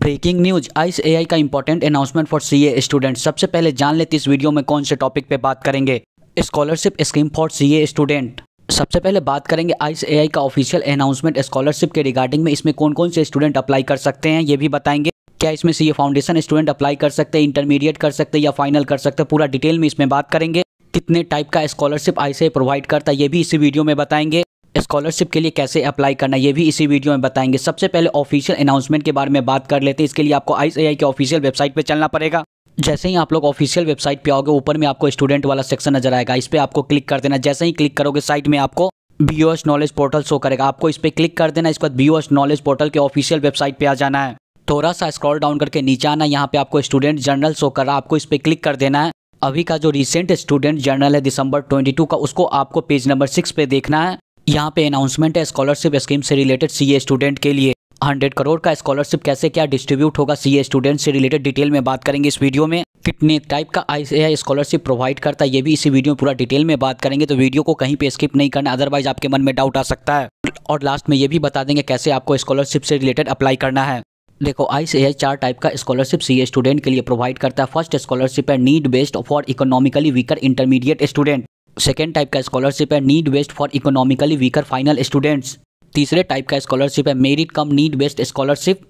breaking news ICAI का important announcement for a student सबसे पहले जान लेते इस वीडियो में कौन से टॉपिक पे बात करेंगे scholarship scheme for a student सबसे पहले बात करेंगे आइस ए का ऑफिशियल अनाउंसमेंट स्कॉलरशिप के रिगार्डिंग में इसमें कौन कौन से स्टूडेंट अप्लाई कर सकते हैं ये भी बताएंगे क्या इसमें सी फाउंडेशन स्टूडेंट अप्लाई कर सकते हैं इंटरमीडिएट कर सकते हैं या फाइनल कर सकते हैं पूरा डिटेल में इसमें बात करेंगे कितने टाइप का स्कॉलरशिप आई प्रोवाइड करता है ये भी इसी वीडियो में बताएंगे स्कॉलरशिप के लिए कैसे अप्लाई करना ये भी इसी वीडियो में बताएंगे सबसे पहले ऑफिशियल अनाउंसमेंट के बारे में बात कर लेते हैं इसके लिए आपको आई के ऑफिशियल वेबसाइट पर चलना पड़ेगा जैसे ही आप लोग ऑफिशियल वेबसाइट पे आओगे ऊपर में आपको स्टूडेंट वाला सेक्शन नजर आएगा इस पर आपको क्लिक कर देना जैसे ही क्लिक करोगे साइट में आपको बी नॉलेज पोर्टल शो करेगा आपको इस पर क्लिक कर देना इसके बाद बी नॉलेज पोर्टल के ऑफिशियल वेबसाइट पे आ जाना है थोड़ा सा स्क्रॉल डाउन करके नीचे आना यहाँ पे आपको स्टूडेंट जर्नल शो कर रहा है आपको इस पर क्लिक कर देना है अभी का जो रिसेंट स्टूडेंट जर्नल है दिसंबर 22 का उसको आपको पेज नंबर सिक्स पे देखना है यहाँ पे अनाउंसमेंट है स्कॉलरशिप स्कीम से रिलेटेड सीए स्टूडेंट के लिए 100 करोड़ का स्कॉलरशिप कैसे क्या डिस्ट्रीब्यूट होगा सीए स्टूडेंट से रिलेटेड डिटेल में बात करेंगे इस वीडियो में कितने टाइप का आई स्कॉलरशिप प्रोवाइड करता है ये भी इसी वीडियो में पूरा डिटेल में बात करेंगे तो वीडियो को कहीं पे स्किप नहीं करना अदरवाइज आपके मन में डाउट आ सकता है और लास्ट में ये भी बता देंगे कैसे आपको स्कॉलरशिप से रिलेटेड अप्लाई करना है देखो आई सी आई चार टाइप का स्कॉलरशिप सी स्टूडेंट के लिए प्रोवाइड करता है फर्स्ट स्कॉलरशिप है need based for economically weaker intermediate student second type का स्कॉलरशिप है need based for economically weaker final students तीसरे टाइप का स्कॉलरशिप है merit cum need based scholarship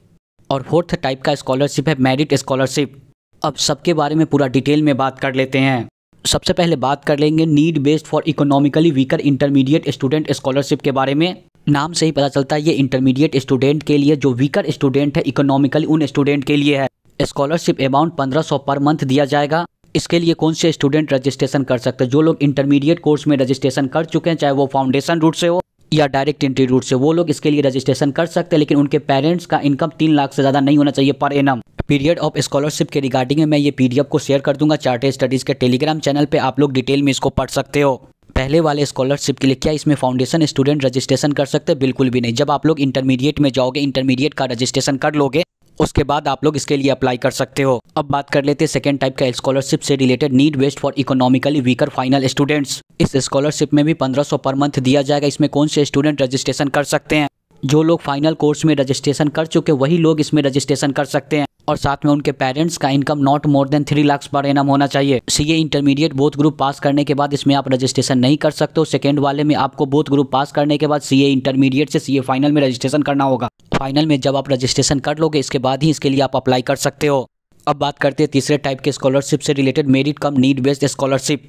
और फोर्थ टाइप का स्कॉलरशिप है मेरिट स्कॉलरशिप अब सबके बारे में पूरा डिटेल में बात कर लेते हैं सबसे पहले बात कर लेंगे need based for economically weaker intermediate student scholarship के बारे में नाम से ही पता चलता है ये इंटरमीडिएट स्टूडेंट के लिए जो वीकर स्टूडेंट है इकोनॉमिकली उन स्टूडेंट के लिए है स्कॉलरशिप अमाउंट पंद्रह सौ पर मंथ दिया जाएगा इसके लिए कौन से स्टूडेंट रजिस्ट्रेशन कर सकते हैं जो लोग इंटरमीडिएट कोर्स में रजिस्ट्रेशन कर चुके हैं चाहे वो फाउंडेशन रूट से हो या डायरेक्ट एंट्री रूट से वो लोग इसके लिए रजिस्ट्रेशन कर सकते हैं लेकिन उनके पेरेंट्स का इनकम तीन लाख से ज़्यादा नहीं होना चाहिए per annum period of scholarship के रिगार्डिंग मैं ये पीडीएफ को शेयर कर दूंगा चार्टर स्टडीज़ के टेलीग्राम चैनल पर आप लोग डिटेल में इसको पढ़ सकते हो पहले वाले स्कॉलरशिप के लिए क्या इसमें फाउंडेशन स्टूडेंट रजिस्ट्रेशन कर सकते हैं बिल्कुल भी नहीं जब आप लोग इंटरमीडिएट में जाओगे इंटरमीडिएट का रजिस्ट्रेशन कर लोगे उसके बाद आप लोग इसके लिए अप्लाई कर सकते हो अब बात कर लेते हैं सेकेंड टाइप का स्कॉलरशिप से related need based for economically weaker final students इस स्कॉलरशिप में भी 1500 पर मंथ दिया जाएगा इसमें कौन से स्टूडेंट रजिस्ट्रेशन कर सकते हैं जो लोग फाइनल कोर्स में रजिस्ट्रेशन कर चुके वही लोग इसमें रजिस्ट्रेशन कर सकते हैं और साथ में उनके पेरेंट्स का income not more than three lakh per annum होना चाहिए C A intermediate both group pass करने के बाद इसमें आप रजिस्ट्रेशन नहीं कर सकते हो सेकेंड वाले में आपको बोथ ग्रुप पास करने के बाद सी ए इंटरमीडिएट से सी ए फाइनल में रजिस्ट्रेशन करना होगा फाइनल में जब आप रजिस्ट्रेशन कर लोगे इसके बाद ही इसके लिए आप अप्लाई कर सकते हो अब बात करते हैं तीसरे टाइप के स्कॉलरशिप से related merit cum need based scholarship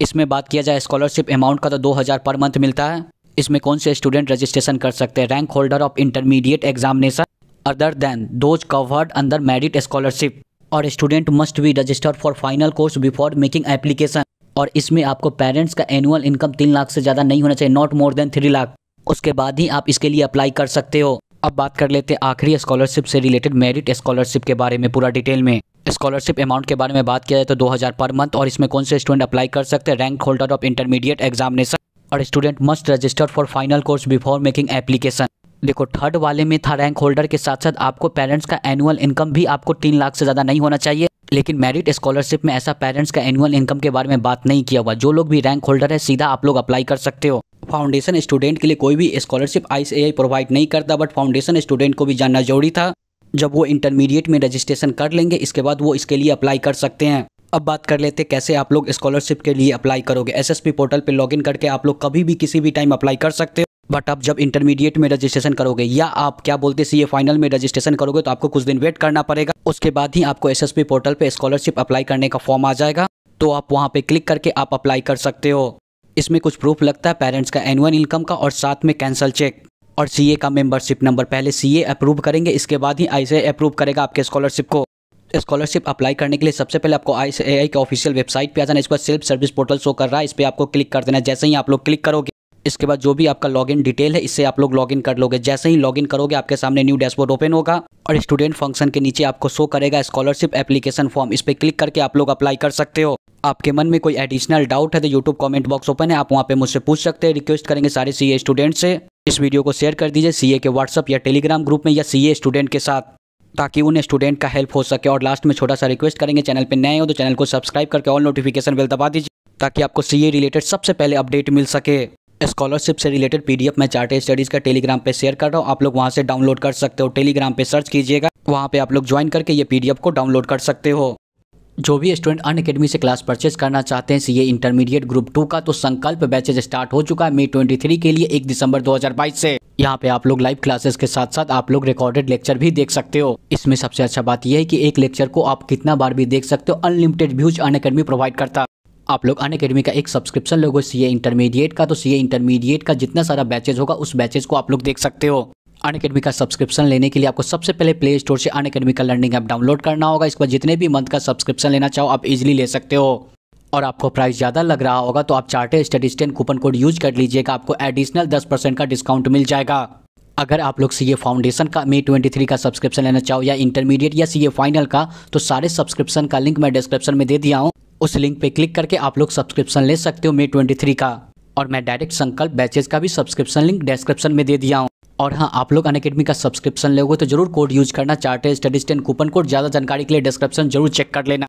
इसमें बात किया जाए स्कॉलरशिप अमाउंट का तो दो हज़ार पर मंथ मिलता है इसमें कौन से स्टूडेंट रजिस्ट्रेशन कर सकते हैं rank holder of intermediate examination other than those covered under merit scholarship और student must be registered for final course before making application और इसमें आपको पेरेंट्स का एनुअल इनकम तीन लाख से ज़्यादा नहीं होना चाहिए not more than three lakh उसके बाद ही आप इसके लिए अप्लाई कर सकते हो अब बात कर लेते हैं आखिरी स्कॉलरशिप से रिलेटेड मेरिट स्कॉलरशिप के बारे में पूरा डिटेल में स्कॉलरशिप अमाउंट के बारे में बात किया जाए तो 2000 पर मंथ और इसमें कौन से स्टूडेंट अप्लाई कर सकते हैं rank holder of intermediate examination और student must register for final course before making application देखो थर्ड वाले में था रैंक होल्डर के साथ साथ आपको पेरेंट्स का एनुअल इनकम भी आपको तीन लाख से ज़्यादा नहीं होना चाहिए लेकिन मेरिट स्कॉलरशिप में ऐसा पेरेंट्स का एनुअल इनकम के बारे में बात नहीं किया हुआ जो लोग भी रैंक होल्डर है सीधा आप लोग अप्लाई कर सकते हो फाउंडेशन स्टूडेंट के लिए कोई भी स्कॉलरशिप आई प्रोवाइड नहीं करता बट फाउंडेशन स्टूडेंट को भी जानना जरूरी था जब वो इंटरमीडिएट में रजिस्ट्रेशन कर लेंगे इसके बाद वो इसके लिए अप्लाई कर सकते हैं अब बात कर लेते कैसे आप लोग स्कॉलरशिप के लिए अप्लाई करोगे एसएसपी पोर्टल पर लॉगिन करके आप लोग कभी भी किसी भी टाइम अप्लाई कर सकते हो बट आप जब इंटरमीडिएट में रजिस्ट्रेशन करोगे या आप क्या बोलते सी फाइनल में रजिस्ट्रेशन करोगे तो आपको कुछ दिन वेट करना पड़ेगा उसके बाद ही आपको एस पोर्टल पर स्कॉलरशिप अप्लाई करने का फॉर्म आ जाएगा तो आप वहाँ पर क्लिक करके आप अप्लाई कर सकते हो इसमें कुछ प्रूफ लगता है पेरेंट्स का एनुअल इनकम का और साथ में कैंसल चेक और सीए का मेंबरशिप नंबर पहले सीए अप्रूव करेंगे इसके बाद ही आई अप्रूव करेगा आपके स्कॉलरशिप को स्कॉलरशिप अप्लाई करने के लिए सबसे पहले आपको आई के ऑफिशियल वेबसाइट पे आ जाना इस पर सेल्फ सर्विस पोर्टल शो कर रहा है इस पर आपको क्लिक कर देना जैसे ही आप लोग क्लिक करोगे इसके बाद जो भी आपका लॉगिन डिटेल है इससे आप लोग लॉगिन कर लोगे जैसे ही लॉगिन करोगे आपके सामने न्यू डैशबोर्ड ओपन होगा और स्टूडेंट फंक्शन के नीचे आपको शो करेगा स्कॉलरशिप एप्लीकेशन फॉर्म इस पर क्लिक करके आप लोग अप्लाई कर सकते हो आपके मन में कोई एडिशनल डाउट है तो यूट्यूब कमेंट बॉक्स ओपन है आप वहाँ पे मुझसे पूछ सकते हैं रिक्वेस्ट करेंगे सारे सीए स्टूडेंट से इस वीडियो को शेयर कर दीजिए सीए के व्हाट्सअप या टेलीग्राम ग्रुप में या सीए स्टूडेंट के साथ ताकि उन स्टूडेंट का हेल्प हो सके और लास्ट में छोटा सा रिक्वेस्ट करेंगे चैनल पर नए हो तो चैनल को सब्सक्राइब करके ऑल नोटिफिकेशन बिल दबा दीजिए ताकि आपको सीए रिलेटेड सबसे पहले अपडेट मिल सके स्कॉलरशिप से रिलेटेड पीडीएफ मैं चार्ट स्टडीज़ का टेलीग्राम पे शेयर कर रहा हूँ आप लोग वहाँ से डाउनलोड कर सकते हो टेलीग्राम पे सर्च कीजिएगा वहाँ पे आप लोग ज्वाइन करके ये पीडीएफ को डाउनलोड कर सकते हो जो भी स्टूडेंट अन अकेडमी से क्लास परचेज करना चाहते हैं सीए इंटरमीडिएट ग्रुप टू का तो संकल्प बैचेज स्टार्ट हो चुका है मई ट्वेंटी थ्री के लिए एक दिसंबर 2022 से यहाँ पे आप लोग लाइव क्लासेस के साथ साथ आप लोग रिकॉर्डेड लेक्चर भी देख सकते हो इसमें सबसे अच्छा बात यह है कि एक लेक्चर को आप कितना बार भी देख सकते हो अनलिमिटेड व्यूज अन प्रोवाइड करता आप लोग अन अकेडमी का एक सब्सक्रिप्शन लोगे सी इंटरमीडिएट का तो सी इंटरमीडिएट का जितना सारा बैचेज होगा उस बैचेज को आप लोग देख सकते हो अन अकेडमी का सब्सक्रिप्शन लेने के लिए आपको सबसे पहले प्ले स्टोर से अन अकेडमी का लर्निंग ऐप डाउनलोड करना होगा इस पर जितने भी मंथ का सब्सक्रिप्शन लेना चाहो आप इजिली ले सकते हो और आपको प्राइस ज़्यादा लग रहा होगा तो आप chartered studies ten coupon code use कर लीजिएगा आपको एडिशनल दस परसेंट का डिस्काउंट मिल जाएगा अगर आप लोग सी फाउंडेशन का मे ट्वेंटी थ्री का सब्सक्रिप्शन लेना चाहो या इंटरमीडिएट या सी फाइनल का तो सारे सब्सक्रिप्शन का लिंक मैं डिस्क्रिप्शन में दे दिया हूँ उस लिंक पे क्लिक करके आप लोग सब्सक्रिप्शन ले सकते हो मे ट्वेंटी का और मैं डायरेक्ट संकल्प बैचेज का भी सब्सक्रिप्शन लिंक डिस्क्रिप्शन में दे दिया हूँ और हाँ आप लोग अनकेडमी का सब्सक्रिप्शन लोगे तो जरूर कोड यूज करना chartered study stand coupon code ज़्यादा जानकारी के लिए डिस्क्रिप्शन जरूर चेक कर लेना